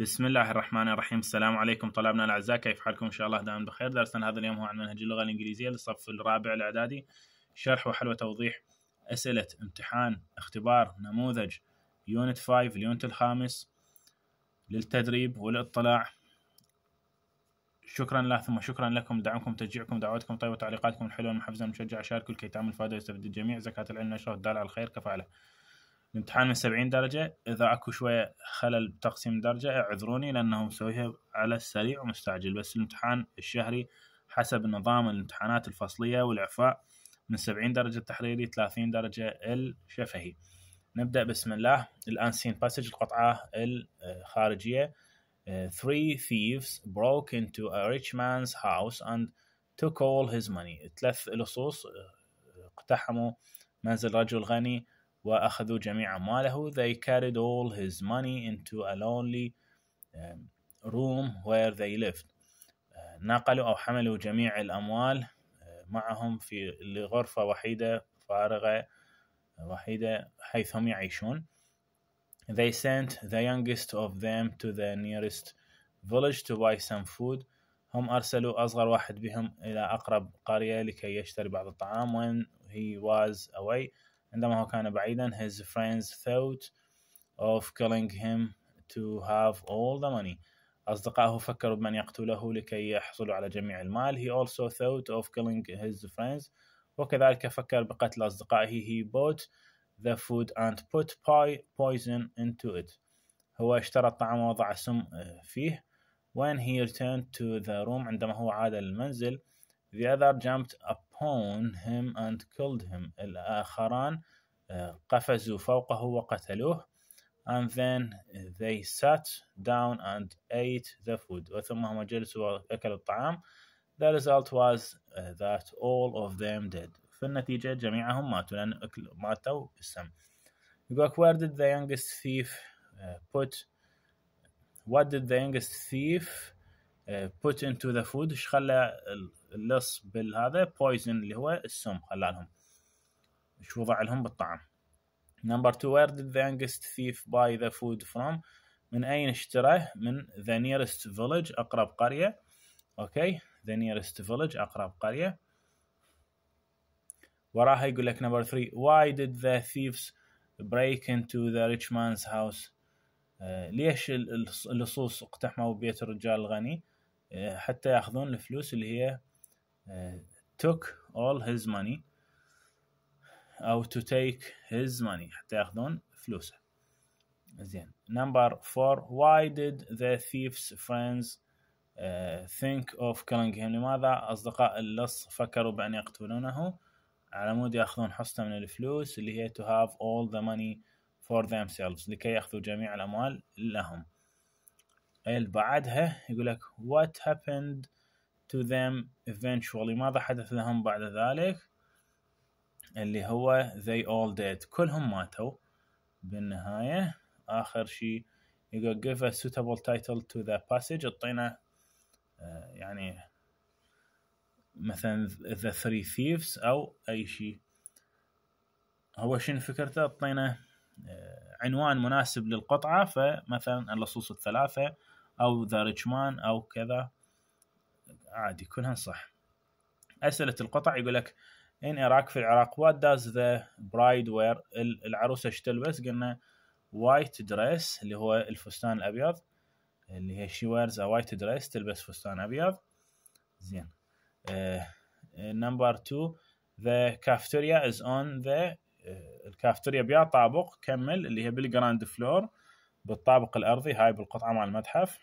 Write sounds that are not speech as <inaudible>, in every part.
بسم الله الرحمن الرحيم السلام عليكم طلابنا الاعزاء كيف حالكم ان شاء الله دائما بخير درسنا هذا اليوم هو عن منهج اللغه الانجليزيه للصف الرابع الاعدادي شرح وحل وتوضيح اسئله امتحان اختبار نموذج يونت 5 اليونت الخامس للتدريب والاطلاع شكرا له ثم شكرا لكم دعمكم تشجيعكم دعواتكم طيبه وتعليقاتكم الحلوه المحفزه المشجعه شاركوا لكي تعمل فائده ويستفيد الجميع زكاه العلم نشره الدال على الخير كفاله الامتحان من 70 درجة إذا أكو شوية خلل بتقسيم درجة اعذروني لأنه مسويها على السريع ومستعجل بس الامتحان الشهري حسب نظام الامتحانات الفصلية والإعفاء من 70 درجة تحريري 30 درجة الشفهي نبدأ بسم الله الأنسين باسج القطعة الخارجية آه، آه، three thieves broke into a rich man's house and took all his money ثلاث لصوص آه، اقتحموا منزل رجل غني وأخذوا جميع ماله they carried all his money into a lonely um, room where they lived uh, نقلوا أو حملوا جميع الأموال uh, معهم في لغرفة وحيدة فارغة وحيدة حيث هم يعيشون They sent the youngest of them to the nearest village to buy some food هم أرسلوا أصغر واحد بهم إلى أقرب قرية لكي يشتري بعض الطعام when he was away عندما هو كان بعيدا his friends thought of killing him to have all the money أصدقائه فكروا بمن يقتله لكي يحصلوا على جميع المال he also thought of killing his friends وكذلك فكر بقتل أصدقائه he bought the food and put pie poison into it هو اشترى الطعام ووضع السم فيه when he returned to the room عندما هو عاد للمنزل the other jumped up upon him and killed him الآخران قفزوا فوقه وقتلوه and then they sat down and ate the food وثم هم جلسوا وأكلوا الطعام the result was uh, that all of them did في النتيجة جميعهم ماتوا لأن ماتوا بالسم يقولك where did the youngest thief uh, put what did the youngest thief بوت انتو ذا فود ايش خلى اللص بالهذا بويزن اللي هو السم خلى لهم ايش وضع لهم بالطعام نمبر 2 وير did ذا youngest ثيف باي ذا فود فروم من اين اشتراه من ذا نيرست فيلج اقرب قريه اوكي ذا نيرست فيلج اقرب قريه وراها يقول لك نمبر 3 why did the thieves break into the rich man's house uh, ليش اللصوص اقتحموا بيت الرجال الغني آه، حتى ياخذون الفلوس اللي هي آه، took all his money او to take his money حتى ياخذون فلوسه زين number four why did the thief's friends uh, think of killing him لماذا أصدقاء اللص فكروا بأن يقتلونه على مود يأخذون حصة من الفلوس اللي هي to have all the money for themselves لكي يأخذوا جميع الأموال لهم قال بعدها يقول لك what happened to them eventually ماذا حدث لهم بعد ذلك اللي هو they all dead كلهم ماتوا بالنهاية آخر شيء يقول give a suitable title to the passage اعطينا آه، يعني مثلا the three thieves أو أي شيء هو شنو فكرته اعطينا آه، عنوان مناسب للقطعة فمثلا اللصوص الثلاثة او ذا ريتشمان او كذا عادي كلها صح اسئله القطع يقول لك ان اراك في العراق وات داز ذا برايد وير العروسه ايش تلبس قلنا وايت دريس اللي هو الفستان الابيض اللي هي شي ويرز ا وايت دريس تلبس فستان ابيض زين نمبر 2 ذا كافتيريا از اون ذا الكافتيريا بيا طابق كمل اللي هي بالجراند فلور بالطابق الأرضي هاي بالقطعة مع المتحف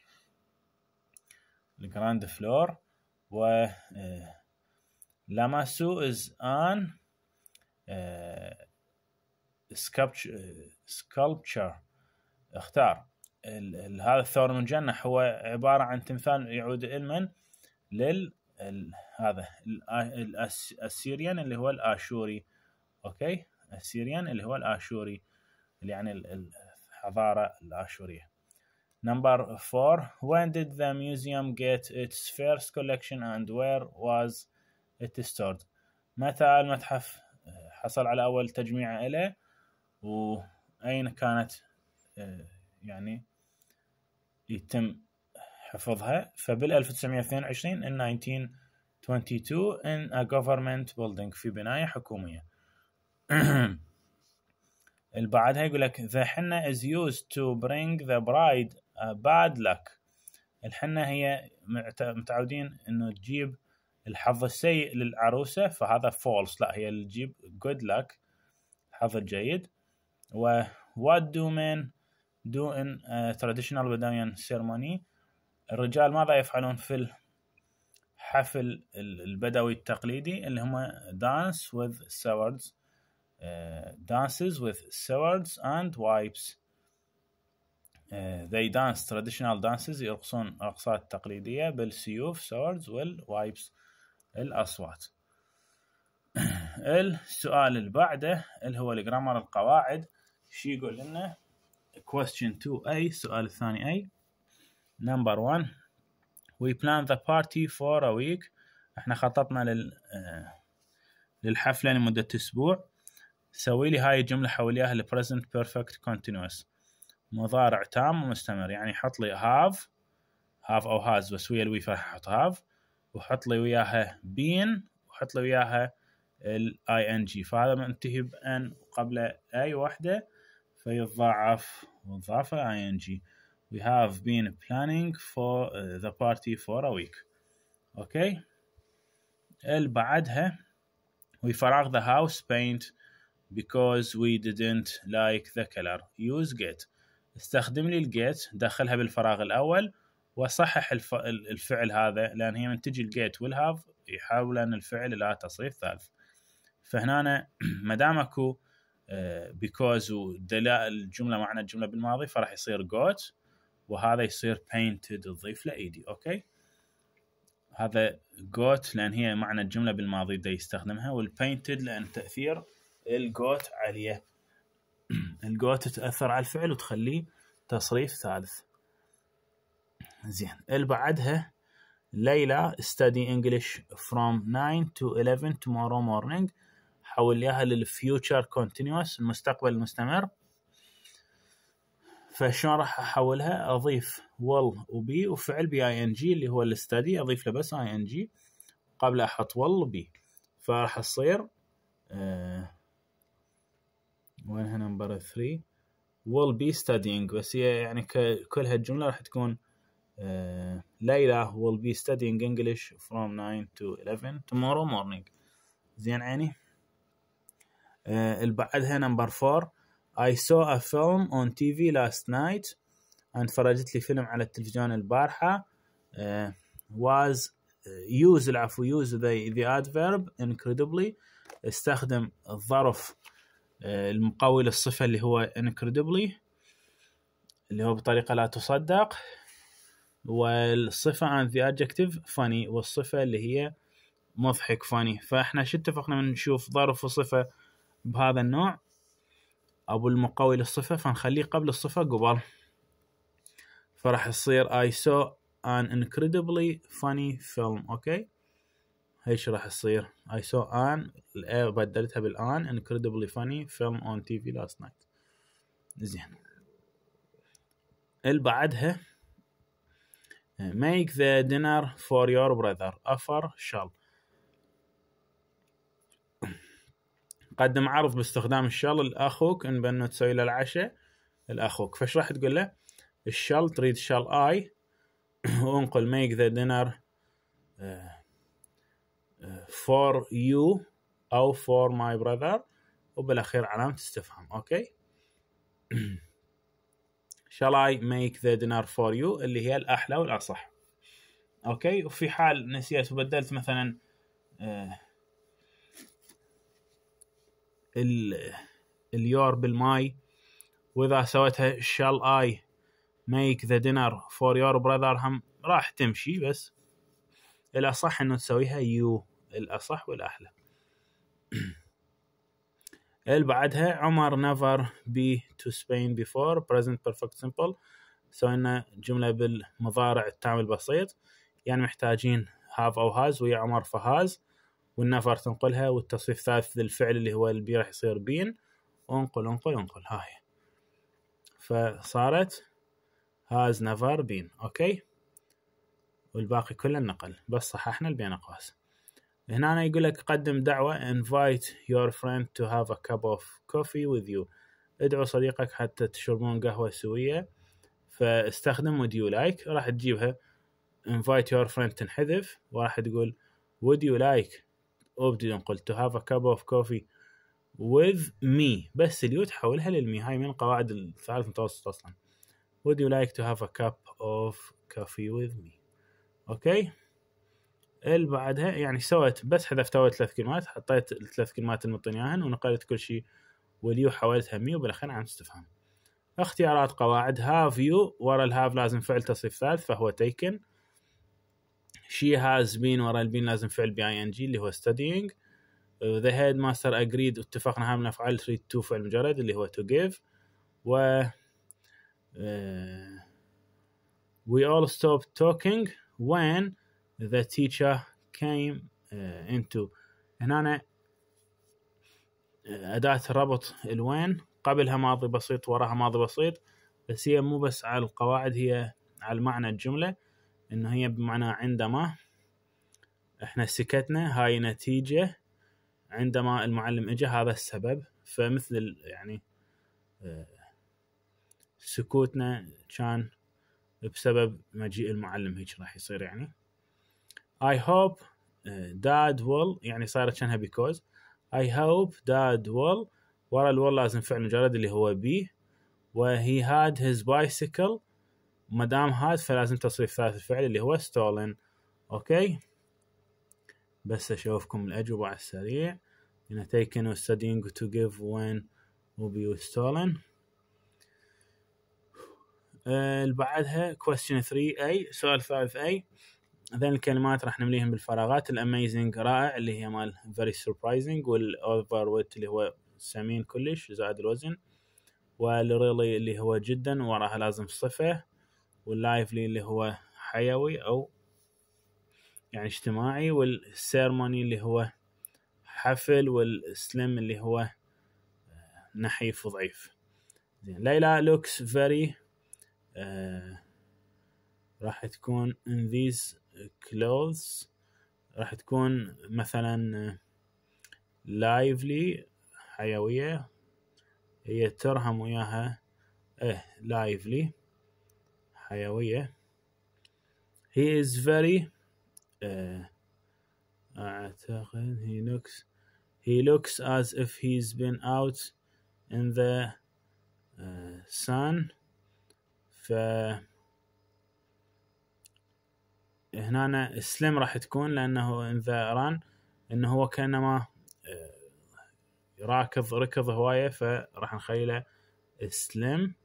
الجراند فلور و آه، لاماسو از ان sculpture آه، آه، اختار هذا الثور المجنح هو عبارة عن تمثال يعود علما لل هذا الاسيريان اللي هو الاشوري اوكي السيريان اللي هو الاشوري اللي يعني الحضارة الآشورية Number 4 When did the museum get its first collection and where was it stored متى المتحف حصل على أول تجميع إليه وأين كانت يعني يتم حفظها فبال 1922 in 1922 in a government building في بناية حكومية اللي بعدها يقول لك ذا henna از يوز تو برينج ذا برايد باد لك الحنة هي متعودين انه تجيب الحظ السيء للعروسة فهذا فولس لا هي اللي تجيب جود لك الحظ الجيد و what do men do in traditional Bedouin ceremony الرجال ماذا يفعلون في الحفل البدوي التقليدي اللي هم dance with swords Uh, dances with swords and wipes Uh, they dance traditional dances يرقصون رقصات تقليدية بالسيوف swords will wipes الأصوات السؤال اللي بعده اللي هو الجرامر القواعد شي يقول لنا question 2A السؤال الثاني A number 1 we plan the party for a week احنا خططنا لل uh, للحفلة لمدة أسبوع سوي لي هاي الجمله حولياها لبريزنت بيرفكت كونتينوس مضارع تام ومستمر يعني حط لي هاف هاف او هاز بس ويا الوي حط هاف وحط لي وياها بين وحط لي وياها الاي ان جي فهذا منتهي بان قبل اي واحده فيتضاعف واضافه اي ان جي we have been planning for the party for a week اوكي okay. اللي بعدها we فراغ the house paint because we didn't like the color use get استخدم لي الجيت دخلها بالفراغ الأول وصحح الف... الفعل هذا لأن هي من تجي الجيت والهاف ان الفعل لا تصريف ثالث فهنا <clears throat> ما دام اكو بيكوز آه، ودلائل الجمله معنى الجمله بالماضي فراح يصير جوت وهذا يصير painted تضيف له ايدي اوكي هذا جوت لان هي معنى الجمله بالماضي دا يستخدمها والبينتد لان تاثير الجوت عاليه الجوت تاثر على الفعل وتخليه تصريف ثالث زين اللي بعدها ليلى ستادي انجلش فروم 9 تو 11 تومورو مورنينج حول ياها للفيوتشر كونتينوس المستقبل المستمر فشلون راح احولها اضيف ول وبي وفعل بي اي ان جي اللي هو الستادي اضيف له بس اي ان جي قبل احط ول وبي فراح تصير آه وين هنا نمبر 3 will be studying بس هي يعني كل هالجملة راح تكون uh, ليلى will be studying English from 9 to 11 tomorrow morning زين عيني uh, اللي بعدها نمبر 4 I saw a film on TV last night and فرجت لي فيلم على التلفزيون البارحة uh, was use العفو use the, the adverb incredibly استخدم الظرف آه، المقوي للصفة اللي هو incredibly اللي هو بطريقة لا تصدق والصفة عن the adjective funny والصفة اللي هي مضحك funny فاحنا شو اتفقنا من نشوف ظرف وصفة بهذا النوع أبو المقوي للصفة فنخليه قبل الصفة قبل فراح يصير I saw an incredibly funny film أوكي okay? هاي ايش راح يصير I saw an إيه، بدلتها بالان incredibly funny film on TV last night زين اللي بعدها make the dinner for your brother offer shall قدم عرض باستخدام الشال لاخوك ان بانه تسوي له العشاء لاخوك فايش راح تقول له الشال تريد شال اي <coughs> وانقل ميك ذا دينر فور يو او فور ماي براذر وبالاخير علامه استفهام اوكي <clears throat> shall I make the dinner for you اللي هي الاحلى والاصح اوكي وفي حال نسيت وبدلت مثلا آه، ال اليور بالماي واذا سويتها shall I make the dinner for your brother هم راح تمشي بس الاصح انه تسويها يو الاصح والاحلى <clears throat> بعدها عمر نفر بي تو سبين بيفور بريزنت بيرفكت سمبل سوينا جملة بالمضارع التام البسيط يعني محتاجين هاف أو هاز ويا عمر فهاز والنفر تنقلها والتصريف الثالث للفعل اللي هو البي راح يصير بين وانقل انقل انقل هاي فصارت هاز نفر بين اوكي والباقي كله نقل بس صححنا البين قوس هنا أنا يقول لك قدم دعوة invite your friend to have a cup of coffee with you ادعو صديقك حتى تشربون قهوة سوية فاستخدم would you like راح تجيبها invite your friend تنحذف وراح تقول would you like وبدي نقول to have a cup of coffee with me بس اليو تحولها للمي هاي من قواعد الثالث المتوسط أصلا would you like to have a cup of coffee with me اوكي اللي بعدها يعني سويت بس حذفت اول ثلاث كلمات حطيت الثلاث كلمات اللي اياهن ونقلت كل شيء وليو حولتها مي وبالاخير عم استفهام اختيارات قواعد هاف يو ورا الهاف لازم فعل تصريف ثالث فهو تيكن شي هاز بين ورا البين لازم فعل بي اي ان جي اللي هو ستادينج ذا هيد ماستر اجريد اتفقنا هام نفعل افعال تريد تو فعل مجرد اللي هو تو جيف و وي اول ستوب توكينج when the teacher came uh, into هنا uh, أداة ربط الوين قبلها ماضي بسيط وراها ماضي بسيط بس هي مو بس على القواعد هي على معنى الجملة إنه هي بمعنى عندما إحنا سكتنا هاي نتيجة عندما المعلم إجا هذا السبب فمثل يعني uh، سكوتنا كان بسبب مجيء المعلم هيك راح يصير يعني I hope uh, dad will يعني صارت شنها because I hope dad will ورا الول لازم فعل مجرد اللي هو بي وهي هاد هيز بايسيكل مدام هاد فلازم تصريف ثالث الفعل اللي هو stolen اوكي بس اشوفكم الاجوبة على السريع taken was studying to give when will be stolen آه، اللي بعدها كويستشن 3 اي سؤال ثالث اي ذن الكلمات راح نمليهم بالفراغات الاميزنج رائع اللي هي مال فيري سربرايزنج والاوفر ويت اللي هو سمين كلش زائد الوزن والريلي اللي هو جدا وراها لازم صفة واللايفلي اللي هو حيوي او يعني اجتماعي والسيرموني اللي هو حفل والسلم اللي هو نحيف وضعيف زين ليلى لوكس فيري راح تكون in these clothes راح تكون مثلا lively حيوية هي ترهم وياها إيه lively حيوية he is very uh, أعتقد he looks he looks as if he's been out in the uh, sun ف هنا سليم راح تكون لانه ان ذا ران انه هو كانما آه، راكض ركض هوايه فراح نخيله سليم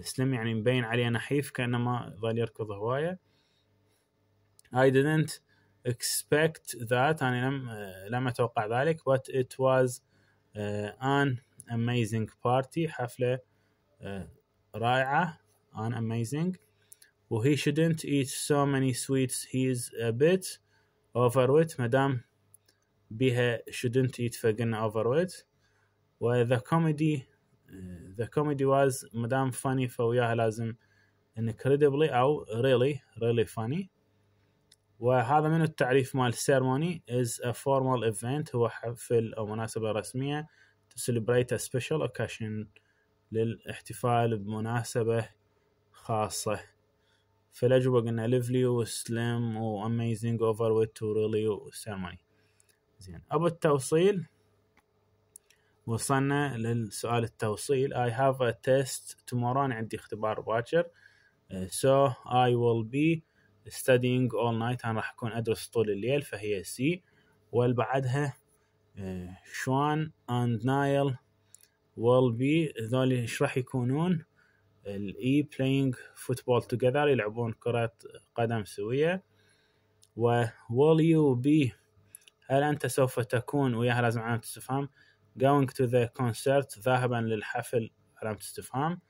سليم يعني مبين عليه نحيف كانما ظل يركض هوايه I didn't expect that أنا لم آه، لم أتوقع ذلك but it was uh, an amazing party حفلة uh, رائعة on amazing و he shouldn't eat so many sweets he is a bit overweight مدام Biha shouldn't eat فقلنا overweight و the comedy the comedy was مدام funny فوياها لازم incredibly أو really really funny وهذا من التعريف مال ceremony is a formal event هو حفل أو مناسبة رسمية to celebrate a special occasion للاحتفال بمناسبة خاصة فالأجوبة قلنا ليفلي وسلم وأميزنج أوفر ويت وريلي وسيرموني زين أبو التوصيل وصلنا للسؤال التوصيل I have a test tomorrow أنا عندي اختبار باكر so I will be studying all night أنا راح أكون أدرس طول الليل فهي C والبعدها آه، شوان and نايل will be ذولي ايش راح يكونون الاي بلاينج فوتبول توجذر يلعبون كرة قدم سوية و will you be هل أنت سوف تكون وياها لازم علامة استفهام going to the concert ذاهبا للحفل علامة استفهام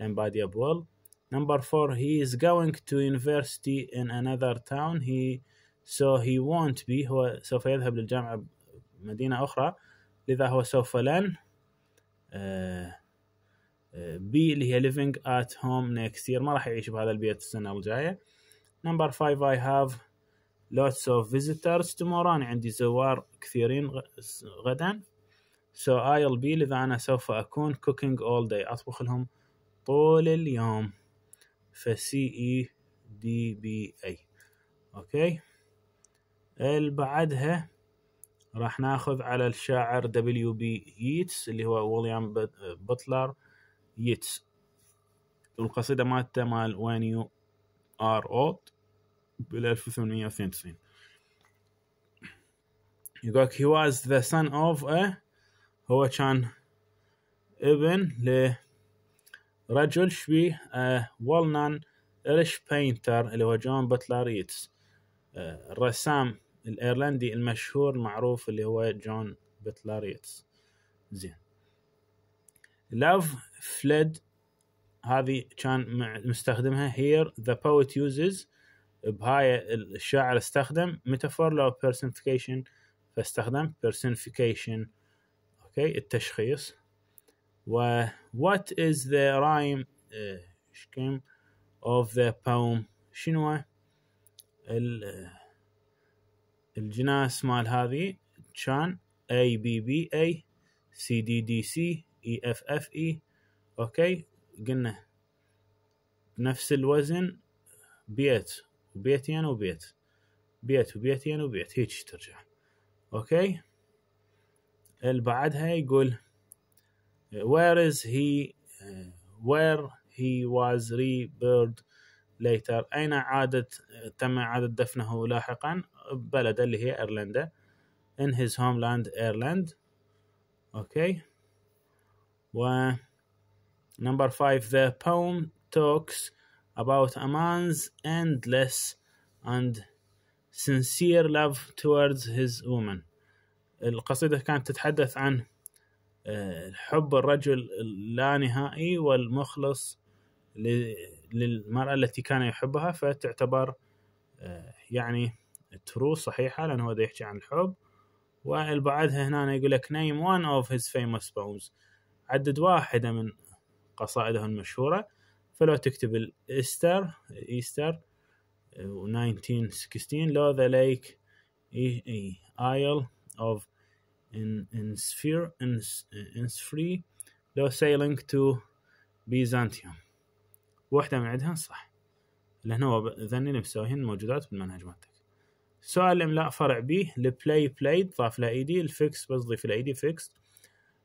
لأن بادية will number four he is going to university in another town he so he won't be هو سوف يذهب للجامعة بمدينة أخرى لذا هو سوف لن آه، بي اللي هي ليفينج ات هوم نيكست يير ما راح يعيش بهذا البيت السنة الجاية نمبر 5 اي هاف lots of visitors tomorrow أنا عندي زوار كثيرين غدا so I'll be لذا أنا سوف أكون cooking all day أطبخ لهم طول اليوم ف C E D B A أوكي اللي بعدها راح ناخذ على الشاعر دبليو بي ييتس اللي هو ويليام بتلر يتس والقصيدة مالته مال وين يو ار اولد بال 1892 يقولك he was the son of a هو كان ابن لرجل شبيه well known ايرش بينتر اللي هو جون بتلر يتس الرسام الايرلندي المشهور المعروف اللي هو جون بتلر يتس زين love fled هذه كان مستخدمها here the poet uses بهاي الشاعر استخدم metaphor لو personification فاستخدم personification اوكي التشخيص و what is the rhyme uh, of the poem شنو الجناس مال هذه كان A B B A C D D C اي اف اف اي اوكي قلنا نفس الوزن بيت وبيتين يعني وبيت بيت وبيتين يعني وبيت هيك ترجع اوكي اللي بعدها يقول وير از هي وير هي واز ري بيرد ليتر أين عادت تم إعادة دفنه لاحقا بلده اللي هي أيرلندا in his homeland ايرلند أوكي okay. و number 5 the poem talks about a man's endless and sincere love towards his woman القصيدة كانت تتحدث عن آه، حب الرجل اللانهائي والمخلص للمرأة التي كان يحبها فتعتبر آه، يعني ترو صحيحة لأنه هو يحكي عن الحب والبعض هنا يقول لك name one of his famous poems عدد واحدة من قصائده المشهورة فلو تكتب الإستر إيستر 1916 لو ذا ليك Isle of ان سفري لو سيلينج تو بيزانتيوم واحدة من عندها صح لأن هو ذني اللي مسويهن موجودات بالمنهج مالتك سؤال الإملاء فرع بي البلاي بلايد ضاف له اي دي الفيكس بس ضيف له اي دي فيكس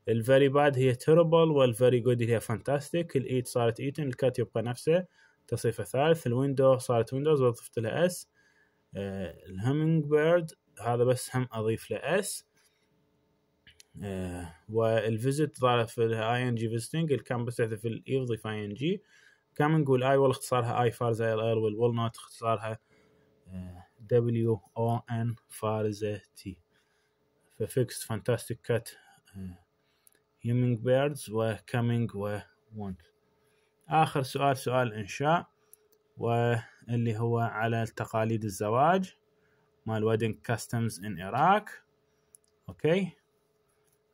الفيري باد هي تيربل والفيري جود هي فانتاستيك الايت صارت ايتن الكات يبقى نفسه تصريفه ثالث الويندو صارت ويندوز وضفت لها اس آه بيرد هذا بس هم اضيف له اس آه والفيزت ظهر في الاي ان جي فيزتنج الكام بس يحذف الاي وضيف اي ان جي نقول اي وال اختصارها اي فارز اي ال ال والول نوت اختصارها دبليو او ان فارز تي ففيكست فانتاستيك كات هيومينج بيردز و وونت آخر سؤال سؤال إنشاء واللي هو على تقاليد الزواج مال ويدنج كاستمز إن إراك أوكي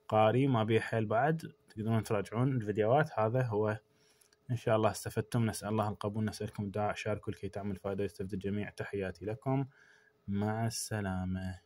قاري ما بيه حيل بعد تقدرون تراجعون الفيديوهات هذا هو إن شاء الله استفدتم نسأل الله القبول نسألكم الدعاء شاركوا لكي تعمل فائدة ويستفيد الجميع تحياتي لكم مع السلامة